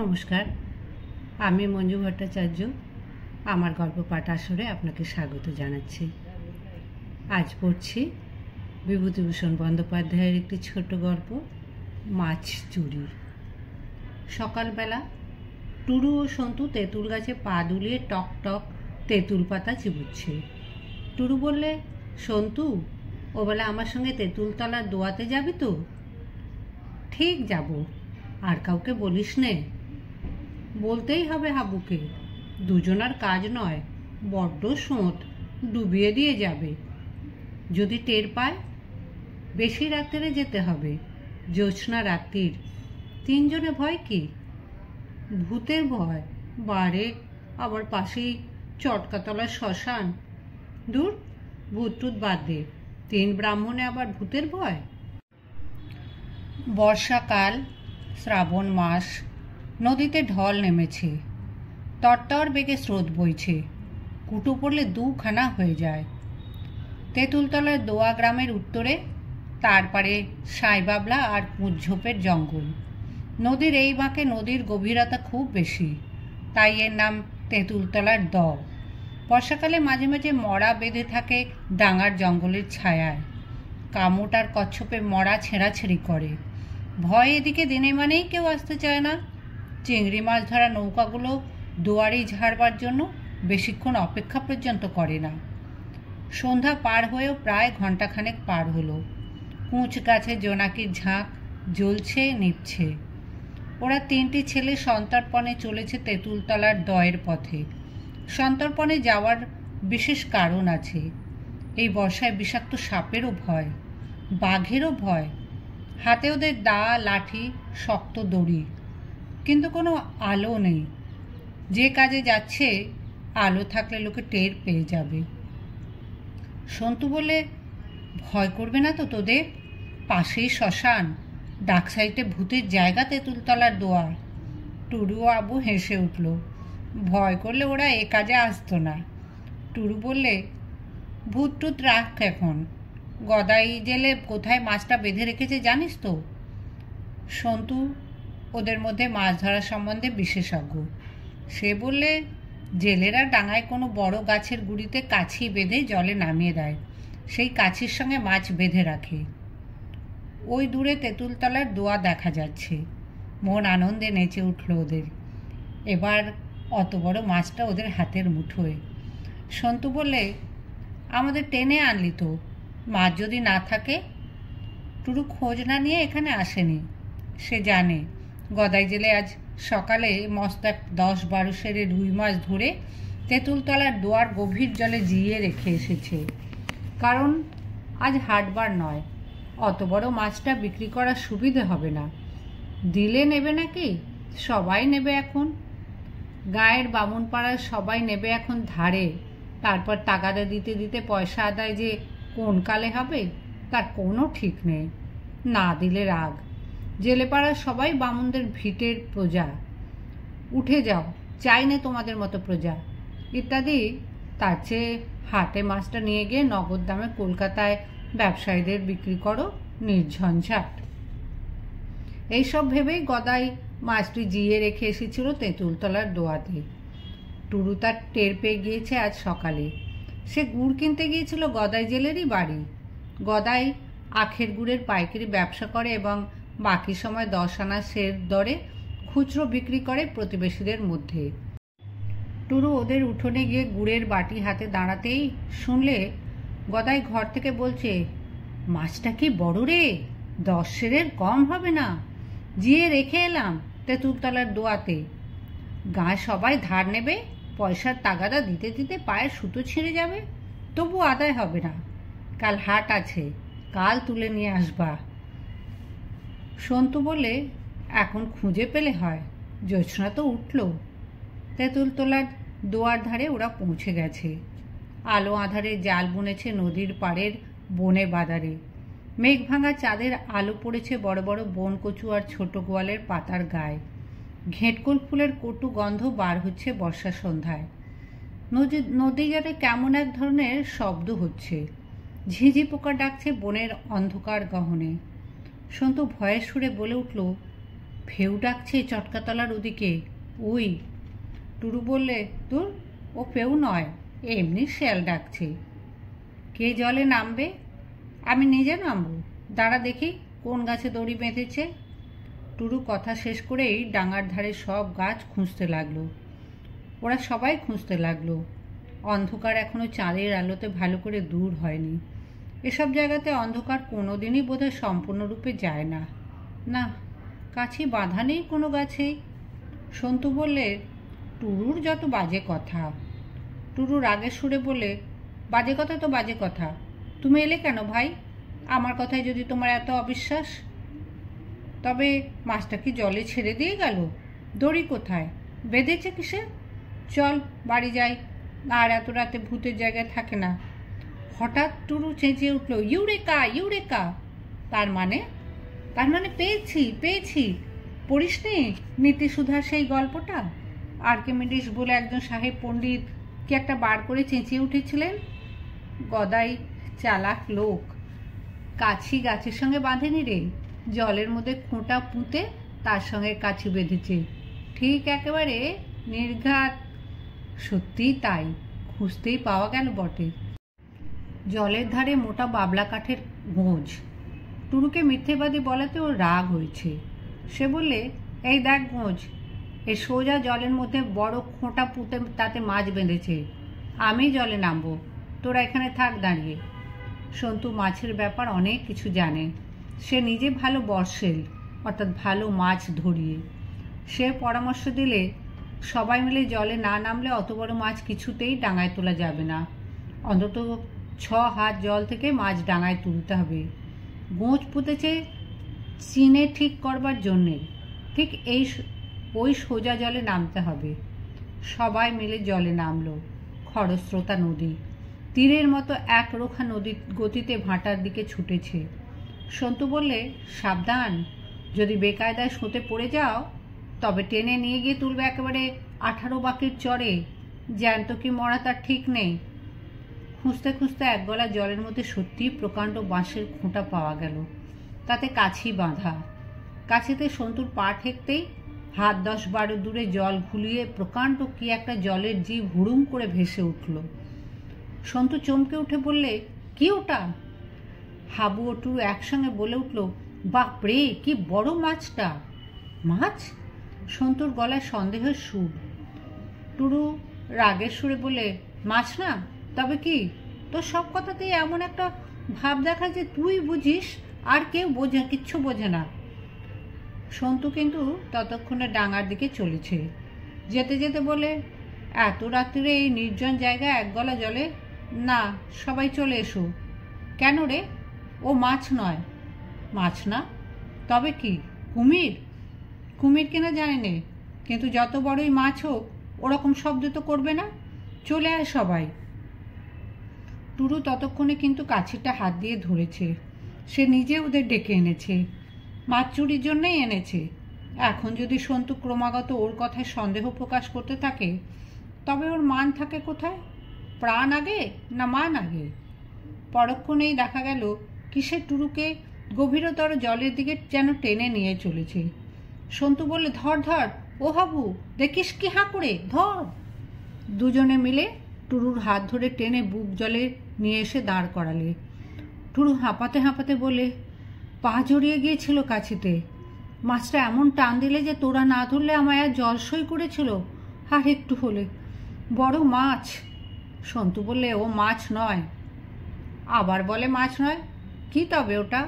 নমস্কার আমি মঞ্জু ভট্টাচার্য আমার গল্প পাঠ আসরে আপনাকে স্বাগত জানাচ্ছি আজ পড়ছি বিভূতিভূষণ বন্দ্যোপাধ্যায়ের একটি ছোট গল্প মাছ চুরি সকালবেলা টুরু ও সন্তু তেঁতুল গাছে পা দুলিয়ে টক টক তেঁতুল পাতা চিবুচ্ছে টুরু বললে সন্তু ও বেলা আমার সঙ্গে তেঁতুলতলার দোয়াতে যাবি তো ঠিক যাবো আর কাউকে বলিস নে বলতেই হবে হাবুকে দুজনার কাজ নয় বড্ড সোঁত ডুবিয়ে দিয়ে যাবে যদি টের পায় বেশি রাত্রে যেতে হবে জ্যোৎস্না রাত্রির তিনজনে ভয় কি ভূতের ভয় বারে আবার পাশেই চটকাতলার শ্মশান দূর ভূতটুত বাদ দে তিন ব্রাহ্মণে আবার ভূতের ভয় বর্ষাকাল শ্রাবণ মাস নদীতে ঢল নেমেছে তরতর বেগে স্রোত বইছে কুটু পড়লে দুখানা হয়ে যায় তেঁতুলতলার দোয়া গ্রামের উত্তরে তার পারে সাইবাবলা আর মুঝঝোপের জঙ্গল নদীর এই বাঁকে নদীর গভীরতা খুব বেশি তাই এর নাম তেঁতুলতলার দ বর্ষাকালে মাঝে মাঝে মরা বেঁধে থাকে ডাঙার জঙ্গলের ছায়ায় কামুট আর কচ্ছপে মরা ছেঁড়াছেড়ি করে ভয় এদিকে দিনে মানেই কেউ আসতে চায় না চিংড়ি মাছ ধরা নৌকাগুলো দুয়ারি ঝাড়বার জন্য বেশিক্ষণ অপেক্ষা পর্যন্ত করে না সন্ধ্যা পার হয়েও প্রায় ঘন্টাখানেক পার হলো কুঁচ গাছে জোনাকির ঝাঁক জ্বলছে নিচ্ছে ওরা তিনটি ছেলে সন্তর্পণে চলেছে তেঁতুলতলার দয়ের পথে সন্তর্পণে যাওয়ার বিশেষ কারণ আছে এই বর্ষায় বিষাক্ত সাপেরও ভয় বাঘেরও ভয় হাতে ওদের দা লাঠি শক্ত দড়ি কিন্তু কোনো আলো নেই যে কাজে যাচ্ছে আলো থাকলে লোকে টের পেয়ে যাবে সন্তু বলে ভয় করবে না তো তোদের পাশেই শ্মশান ডাক সাইডে ভূতের জায়গা তেঁতুলতলার দোয়ার টুরু আবু হেসে উঠল ভয় করলে ওরা এ কাজে আসতো না টুরু বললে ভূত টুত রাখ এখন গদাই জেলে কোথায় মাছটা বেঁধে রেখেছে জানিস তো সন্তু ওদের মধ্যে মাছ ধরা সম্বন্ধে বিশেষজ্ঞ সে বললে জেলেরা ডাঙায় কোনো বড় গাছের গুড়িতে কাছি বেঁধে জলে নামিয়ে দেয় সেই কাছির সঙ্গে মাছ বেঁধে রাখে ওই দূরে তেঁতুলতলার দোয়া দেখা যাচ্ছে মন আনন্দে নেচে উঠল ওদের এবার অত বড় মাছটা ওদের হাতের মুঠোয় সন্তু বলে আমাদের টেনে আনলি তো মা যদি না থাকে টুরু খোঁজ না নিয়ে এখানে আসেনি সে জানে গদাই জেলে আজ সকালে মস্ত এক দশ বারো সেরে রুই মাছ ধরে তেঁতুলতলার দুয়ার গভীর জলে জিয়ে রেখে এসেছে কারণ আজ হাটবার নয় অত বড় মাছটা বিক্রি করার সুবিধে হবে না দিলে নেবে নাকি সবাই নেবে এখন গায়ের বামুনপাড়ার সবাই নেবে এখন ধারে তারপর টাকাটা দিতে দিতে পয়সা আদায় যে কোন কালে হবে তার কোনো ঠিক নেই না দিলে রাগ পাড়ার সবাই বামুনদের ভিটের প্রজা উঠে যাও চাই না তোমাদের মতো প্রজা ইত্যাদি তার চেয়ে হাটে মাছটা নিয়ে গিয়ে নগদ দামে কলকাতায় ব্যবসায়ীদের বিক্রি করো নির্ঝঞ্ঝাট এইসব ভেবেই গদাই মাছটি জিয়ে রেখে এসেছিল তেঁতুলতলার দোয়াতে টুরু তার টের পেয়ে গিয়েছে আজ সকালে সে গুড় কিনতে গিয়েছিল গদাই জেলেরই বাড়ি গদাই আখের গুড়ের পাইকারি ব্যবসা করে এবং বাকি সময় দশ আনা সের দরে খুচরো বিক্রি করে প্রতিবেশীদের মধ্যে টুরু ওদের উঠোনে গিয়ে গুড়ের বাটি হাতে দাঁড়াতেই শুনলে গদাই ঘর থেকে বলছে মাছটা কি বড় রে দশ সেরের কম হবে না জিয়ে রেখে এলাম তেঁতুলতলার দোয়াতে গায়ে সবাই ধার নেবে পয়সার তাগাদা দিতে দিতে পায়ের সুতো ছিঁড়ে যাবে তবু আদায় হবে না কাল হাট আছে কাল তুলে নিয়ে আসবা সন্তু বলে এখন খুঁজে পেলে হয় জোছনা তো উঠল তেঁতুল তোলার দোয়ার ধারে ওরা পৌঁছে গেছে আলো আধারে জাল বুনেছে নদীর পাড়ের বনে বাদারে মেঘ ভাঙা চাঁদের আলো পড়েছে বড় বড় বন কচু আর ছোট গোয়ালের পাতার গায়ে ঘেঁটকুল ফুলের কটু গন্ধ বার হচ্ছে বর্ষা সন্ধ্যায় নদী নদীগারে কেমন এক ধরনের শব্দ হচ্ছে ঝিঝি পোকা ডাকছে বনের অন্ধকার গহনে সন্তু ভয়ে সুরে বলে উঠল ফেউ ডাকছে চটকাতলার ওদিকে ওই টুরু বললে তোর ও ফেউ নয় এমনি শেয়াল ডাকছে কে জলে নামবে আমি নিজে নামব দাঁড়া দেখি কোন গাছে দড়ি বেঁধেছে টুরু কথা শেষ করেই ডাঙার ধারে সব গাছ খুঁজতে লাগলো ওরা সবাই খুঁজতে লাগলো অন্ধকার এখনও চাঁদের আলোতে ভালো করে দূর হয়নি এসব জায়গাতে অন্ধকার কোনো দিনই বোধহয় সম্পূর্ণরূপে যায় না না কাছে বাধা নেই কোনো গাছেই সন্তু বললে টুরুর যত বাজে কথা টুরু রাগের সুরে বলে বাজে কথা তো বাজে কথা তুমি এলে কেন ভাই আমার কথায় যদি তোমার এত অবিশ্বাস তবে মাছটা কি জলে ছেড়ে দিয়ে গেল দড়ি কোথায় বেঁধেছে কিসে চল বাড়ি যাই আর এত রাতে ভূতের জায়গায় থাকে না হঠাৎ টুরু চেঁচিয়ে উঠলো ইউরেকা ইউরেকা তার মানে তার মানে পেয়েছি পেয়েছি পড়িস নি নীতিসুধার সেই গল্পটা আর্কেমিডিস বলে একজন সাহেব পণ্ডিত কি একটা বার করে চেঁচিয়ে উঠেছিলেন গদাই চালাক লোক কাছি গাছের সঙ্গে বাঁধেনি রে জলের মধ্যে খোঁটা পুঁতে তার সঙ্গে কাছি বেঁধেছে ঠিক একেবারে নির্ঘাত সত্যিই তাই খুঁজতেই পাওয়া গেল বটে জলের ধারে মোটা বাবলা কাঠের গোঁজ টুরুকে মিথ্যেবাদী বলাতে ওর রাগ হয়েছে সে বললে এই দেখ গোঁজ এ সোজা জলের মধ্যে বড় খোঁটা পুঁতে তাতে মাছ বেঁধেছে আমি জলে নামবো তোরা এখানে থাক দাঁড়িয়ে সন্তু মাছের ব্যাপার অনেক কিছু জানে সে নিজে ভালো বর্ষেল অর্থাৎ ভালো মাছ ধরিয়ে সে পরামর্শ দিলে সবাই মিলে জলে না নামলে অত বড় মাছ কিছুতেই ডাঙায় তোলা যাবে না অন্তত ছ হাত জল থেকে মাছ ডাঙায় তুলতে হবে গোঁজ পুঁতেছে চিনে ঠিক করবার জন্যে ঠিক এই ওই সোজা জলে নামতে হবে সবাই মিলে জলে নামলো খরস্রোতা নদী তীরের মতো একরোখা নদীর গতিতে ভাটার দিকে ছুটেছে সন্তু বললে সাবধান যদি বেকায়দায় শুতে পড়ে যাও তবে টেনে নিয়ে গিয়ে তুলবে একেবারে আঠারো বাকির চড়ে জ্যান্ত কি মরা তার ঠিক নেই খুঁজতে খুঁজতে এক গলা জলের মধ্যে সত্যিই প্রকাণ্ড বাঁশের খুঁটা পাওয়া গেল তাতে কাছি বাঁধা কাছিতে সন্তুর পা ঠেকতেই হাত দশ বারো দূরে জল ঘুলিয়ে প্রকাণ্ড কি একটা জলের জীব হুড়ুম করে ভেসে উঠল সন্তু চমকে উঠে বললে কি ওটা হাবু ও টুরু একসঙ্গে বলে উঠল রে কি বড় মাছটা মাছ সন্তুর গলায় সন্দেহের সুর টুরু রাগের সুরে বলে মাছ না তবে কি তোর সব কথাতেই এমন একটা ভাব দেখা যে তুই বুঝিস আর কেউ বোঝে কিচ্ছু বোঝে না সন্তু কিন্তু ততক্ষণে ডাঙার দিকে চলেছে যেতে যেতে বলে এত রাত্রে এই নির্জন জায়গা এক গলা জলে না সবাই চলে এসো কেন রে ও মাছ নয় মাছ না তবে কি কুমির কুমির কেনা যায় নে কিন্তু যত বড়ই মাছ হোক ওরকম শব্দ তো করবে না চলে আয় সবাই টুরু ততক্ষণে কিন্তু কাছিটা হাত দিয়ে ধরেছে সে নিজে ওদের ডেকে এনেছে মাছ চুরির জন্যেই এনেছে এখন যদি সন্তু ক্রমাগত ওর কথায় সন্দেহ প্রকাশ করতে থাকে তবে ওর মান থাকে কোথায় প্রাণ আগে না মান আগে পরক্ষণেই দেখা গেল কিসের টুরুকে গভীরতর জলের দিকে যেন টেনে নিয়ে চলেছে সন্তু বললে ধর ধর ও হাবু দেখিস কি হাঁ করে ধর দুজনে মিলে টুরুর হাত ধরে টেনে বুক জলে নিয়ে এসে দাঁড় করালে টুরু হাঁপাতে হাঁপাতে বলে পা জড়িয়ে গিয়েছিল কাছিতে মাছটা এমন টান দিলে যে তোরা না ধরলে আমায় আর জলসই করেছিল আর একটু হলে বড় মাছ সন্তু বললে ও মাছ নয় আবার বলে মাছ নয় কি তবে ওটা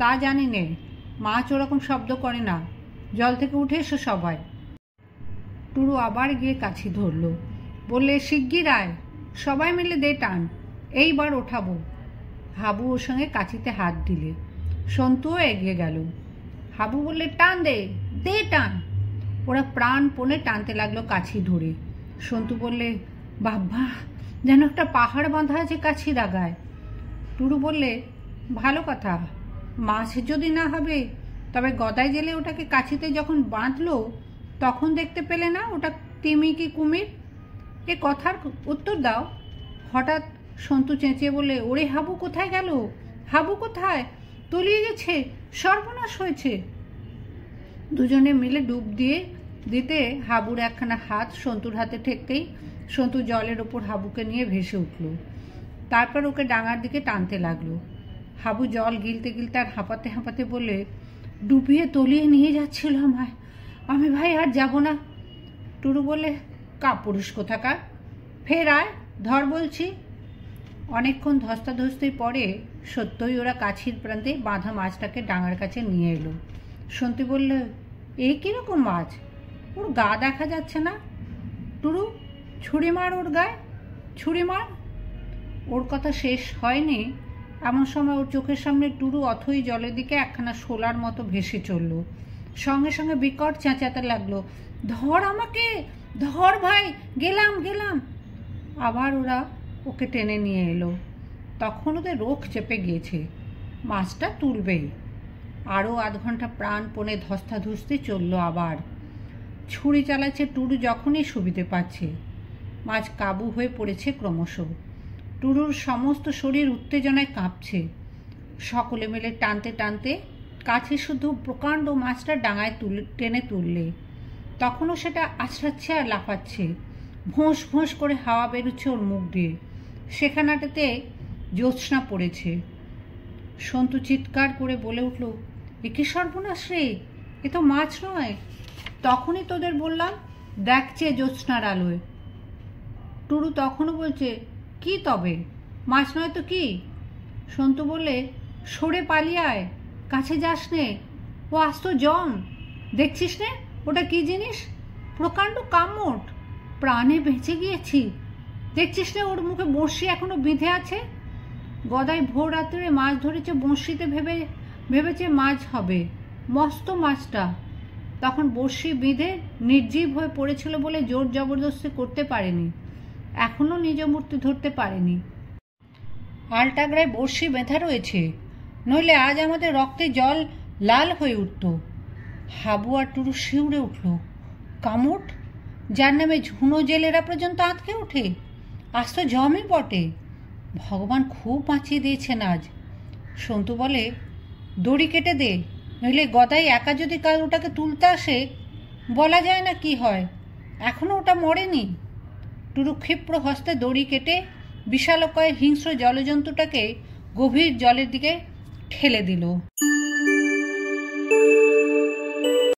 তা জানি নে মাছ ওরকম শব্দ করে না জল থেকে উঠে এসো সবাই টুরু আবার গিয়ে কাছি ধরল বললে শিগগির আয় সবাই মিলে দে টান এইবার ওঠাবো হাবু ওর সঙ্গে কাঁচিতে হাত দিলে সন্তুও এগিয়ে গেল হাবু বললে টান দে দে টান ওরা প্রাণপণে টানতে লাগলো কাছি ধরে সন্তু বললে বাবা যেন একটা পাহাড় বাঁধা আছে কাছি দাগায় টুরু বললে ভালো কথা মাছ যদি না হবে তবে গদায় জেলে ওটাকে কাছিতে যখন বাঁধলো তখন দেখতে পেলে না ওটা তিমি কি কুমির এ কথার উত্তর দাও হঠাৎ সন্তু চেঁচিয়ে বলে ওরে হাবু কোথায় গেল হাবু কোথায় তলিয়ে গেছে সর্বনাশ হয়েছে দুজনে মিলে ডুব দিয়ে দিতে হাবুর একখানা হাত সন্তুর হাতে ঠেকতেই সন্তু জলের ওপর হাবুকে নিয়ে ভেসে উঠল তারপর ওকে ডাঙার দিকে টানতে লাগলো হাবু জল গিলতে গিলতে আর হাঁপাতে হাঁপাতে বলে ডুবিয়ে তলিয়ে নিয়ে যাচ্ছিল আমায় আমি ভাই আর যাব না টুরু বলে কা পুরুষ কোথাকার ফের আয় ধর বলছি অনেকক্ষণ ধস্তাধস্তির পরে সত্যই ওরা কাছির প্রান্তে বাঁধা মাছটাকে ডাঙার কাছে নিয়ে এলো শুনতে বললে এই কীরকম মাছ ওর গা দেখা যাচ্ছে না টুরু ছুরি মার ওর গায়ে ছুরি মার ওর কথা শেষ হয়নি এমন সময় ওর চোখের সামনে টুরু অথই জলের দিকে একখানা শোলার মতো ভেসে চলল সঙ্গে সঙ্গে বিকট চেঁচাতে লাগলো ধর আমাকে ধর ভাই গেলাম গেলাম আবার ওরা ওকে টেনে নিয়ে এলো তখন ওদের রোখ চেপে গিয়েছে মাছটা তুলবেই আরও আধ ঘন্টা প্রাণপণে ধস্তাধস্তি চলল আবার ছুরি চালাচ্ছে টুরু যখনই সুবিধে পাচ্ছে মাছ কাবু হয়ে পড়েছে ক্রমশ টুরুর সমস্ত শরীর উত্তেজনায় কাঁপছে সকলে মিলে টানতে টানতে কাছে শুধু প্রকাণ্ড মাছটা ডাঙায় তুল টেনে তুললে তখনও সেটা আছড়াচ্ছে আর লাফাচ্ছে ভোঁস ভোঁস করে হাওয়া বেরোচ্ছে ওর মুখ দিয়ে সেখানাটাতে জ্যোৎস্না পড়েছে সন্তু চিৎকার করে বলে উঠল একে সর্বনাশ রে এ তো মাছ নয় তখনই তোদের বললাম দেখছে জ্যোৎস্নার আলোয় টুরু তখনও বলছে কি তবে মাছ নয় তো কি সন্তু বলে সরে পালিয়ায় কাছে যাস নে ও আস্ত জং দেখছিস নে ওটা কি জিনিস প্রকাণ্ড কামট প্রাণে বেঁচে গিয়েছি দেখছিস না ওর মুখে বসি এখনো বিঁধে আছে গদাই ভোর রাত্রে মাছ ধরেছে বড়শিতে ভেবে ভেবেছে মাছ হবে মস্ত মাছটা তখন বড়শি বিঁধে নির্জীব হয়ে পড়েছিল বলে জোর জবরদস্তি করতে পারেনি এখনও নিজ মূর্তি ধরতে পারেনি আলটাগড়ায় বর্ষি বেঁধা রয়েছে নইলে আজ আমাদের রক্তে জল লাল হয়ে উঠত হাবু আর টুরু শিউরে উঠল কামুট যার নামে ঝুনো জেলেরা পর্যন্ত আঁতকে ওঠে আজ তো জমই বটে ভগবান খুব বাঁচিয়ে দিয়েছেন আজ সন্তু বলে দড়ি কেটে দে নইলে গদাই একা যদি কাল ওটাকে তুলতে আসে বলা যায় না কি হয় এখনও ওটা মরেনি টুরু ক্ষিপ্র হস্তে দড়ি কেটে বিশালকয় হিংস্র জলজন্তুটাকে গভীর জলের দিকে ঠেলে দিল